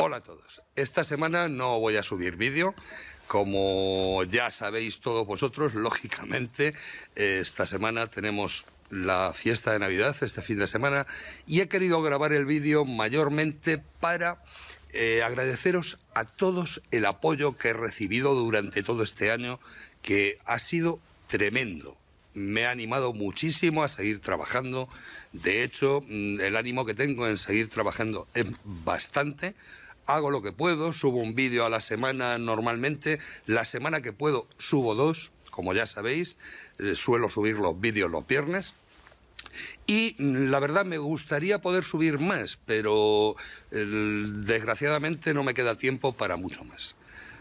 Hola a todos. Esta semana no voy a subir vídeo. Como ya sabéis todos vosotros, lógicamente, esta semana tenemos la fiesta de Navidad, este fin de semana, y he querido grabar el vídeo mayormente para eh, agradeceros a todos el apoyo que he recibido durante todo este año, que ha sido tremendo me ha animado muchísimo a seguir trabajando. De hecho, mm, el ánimo que tengo en seguir trabajando es bastante hago lo que puedo, subo un vídeo a la semana normalmente, la semana que puedo subo dos, como ya sabéis, eh, suelo subir los vídeos los viernes, y mm, la verdad me gustaría poder subir más, pero desgraciadamente no me queda tiempo para mucho más.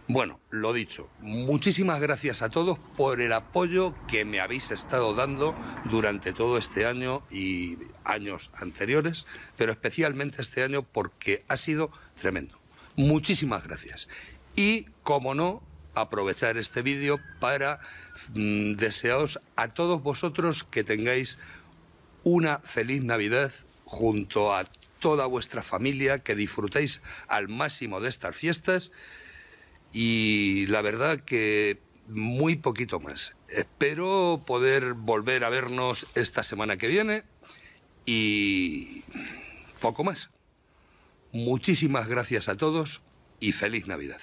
Bueno, lo dicho, muchísimas gracias a todos por el apoyo que me habéis estado dando durante todo este año y años anteriores, pero especialmente este año porque ha sido tremendo. Muchísimas gracias. Y, como no, aprovechar este vídeo para mm, deseaos desearos a todos vosotros que tengáis una feliz Navidad junto a toda vuestra familia, que disfrutéis al máximo de estas fiestas y la verdad que muy poquito más. Espero poder volver a vernos esta semana que viene y poco más. Muchísimas gracias a todos y feliz Navidad.